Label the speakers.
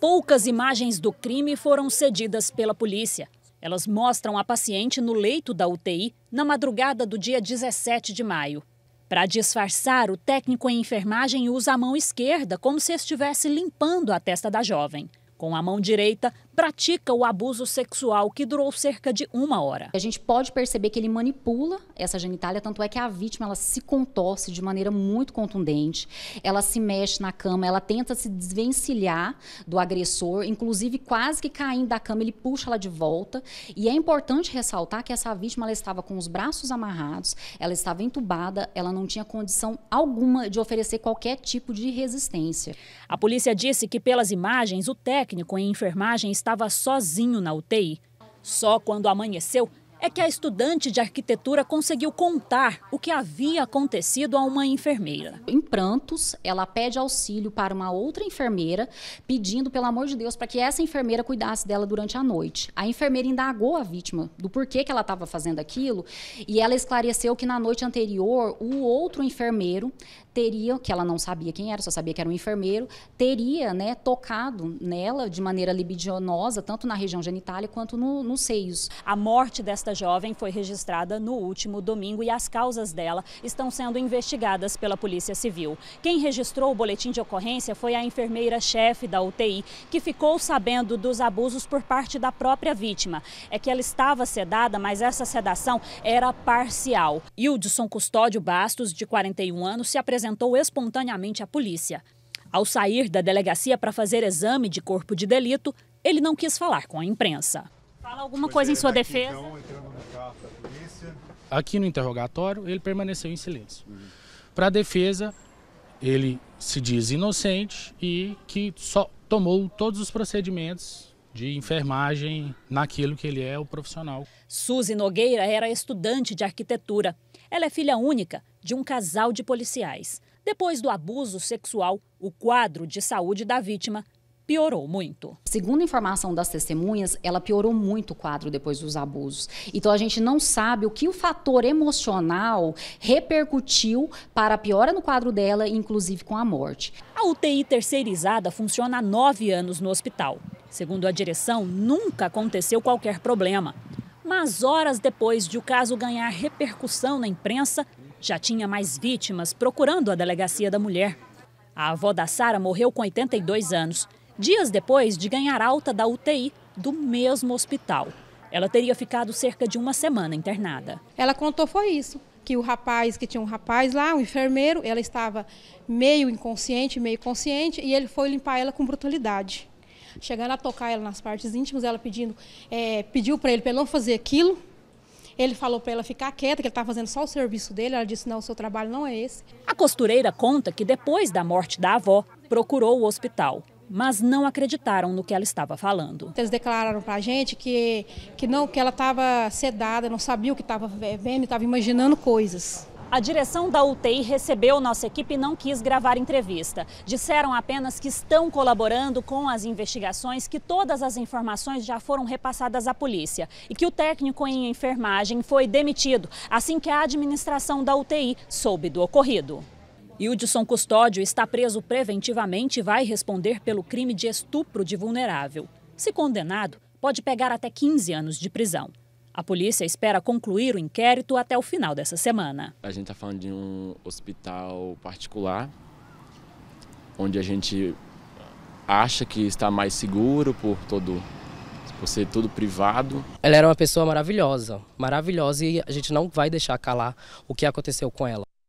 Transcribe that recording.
Speaker 1: poucas imagens do crime foram cedidas pela polícia. Elas mostram a paciente no leito da UTI na madrugada do dia 17 de maio. Para disfarçar, o técnico em enfermagem usa a mão esquerda como se estivesse limpando a testa da jovem. Com a mão direita, pratica o abuso sexual, que durou cerca de
Speaker 2: uma hora. A gente pode perceber que ele manipula essa genitália, tanto é que a vítima ela se contorce de maneira muito contundente, ela se mexe na cama, ela tenta se desvencilhar do agressor, inclusive quase que caindo da cama, ele puxa ela de volta. E é importante ressaltar que essa vítima ela estava com os braços amarrados, ela estava entubada, ela não tinha condição alguma de oferecer qualquer tipo de resistência. A polícia disse que, pelas
Speaker 1: imagens, o técnico em enfermagem está estava sozinho na UTI. Só quando amanheceu é que a estudante de arquitetura conseguiu contar o que havia acontecido a
Speaker 2: uma enfermeira. Em prantos, ela pede auxílio para uma outra enfermeira, pedindo, pelo amor de Deus, para que essa enfermeira cuidasse dela durante a noite. A enfermeira indagou a vítima do porquê que ela estava fazendo aquilo e ela esclareceu que na noite anterior, o outro enfermeiro teria que ela não sabia quem era, só sabia que era um enfermeiro, teria né, tocado nela de maneira libidinosa, tanto na região genitália quanto no, nos seios. A
Speaker 1: morte desta jovem foi registrada no último domingo e as causas dela estão sendo investigadas pela Polícia Civil. Quem registrou o boletim de ocorrência foi a enfermeira-chefe da UTI, que ficou sabendo dos abusos por parte da própria vítima. É que ela estava sedada, mas essa sedação era parcial. Hildson Custódio Bastos, de 41 anos, se apresentou apresentou espontaneamente à polícia. Ao sair da delegacia para fazer exame de corpo de delito, ele não quis falar com a imprensa. Fala alguma coisa em sua é, defesa?
Speaker 2: Então, Aqui no interrogatório, ele permaneceu em silêncio. Para a defesa, ele se diz inocente e que só tomou todos os procedimentos de enfermagem naquilo que ele é o profissional.
Speaker 1: Suzy Nogueira era estudante de arquitetura. Ela é filha única de um casal de policiais. Depois do abuso sexual, o quadro de saúde da vítima
Speaker 2: piorou muito. Segundo a informação das testemunhas, ela piorou muito o quadro depois dos abusos. Então a gente não sabe o que o fator emocional repercutiu para a piora no quadro dela, inclusive com a morte. A UTI terceirizada funciona há nove
Speaker 1: anos no hospital. Segundo a direção, nunca aconteceu qualquer problema. Mas horas depois de o caso ganhar repercussão na imprensa, já tinha mais vítimas procurando a delegacia da mulher. A avó da Sara morreu com 82 anos dias depois de ganhar alta da UTI do mesmo hospital. Ela teria ficado cerca de uma semana internada. Ela contou foi isso, que o rapaz, que tinha um rapaz lá, um enfermeiro, ela estava meio inconsciente, meio consciente, e ele foi limpar ela com brutalidade. Chegando a tocar ela nas partes íntimas, ela pedindo, é, pediu para ele para não fazer aquilo. Ele falou para ela ficar quieta, que ele estava fazendo só o serviço dele. Ela disse: não, o seu trabalho não é esse. A costureira conta que depois da morte da avó, procurou o hospital mas não acreditaram no que ela estava falando. Eles declararam para a gente que, que não, que ela estava sedada, não sabia o que estava vendo, estava imaginando coisas. A direção da UTI recebeu nossa equipe e não quis gravar entrevista. Disseram apenas que estão colaborando com as investigações, que todas as informações já foram repassadas à polícia e que o técnico em enfermagem foi demitido assim que a administração da UTI soube do ocorrido. Hudson Custódio está preso preventivamente e vai responder pelo crime de estupro de vulnerável. Se condenado, pode pegar até 15 anos de prisão. A polícia espera concluir o inquérito até o final dessa semana. A gente está falando de um hospital particular, onde a gente acha que está mais seguro por todo por ser tudo privado.
Speaker 2: Ela era uma pessoa maravilhosa, maravilhosa e a gente não vai deixar calar o que aconteceu com ela.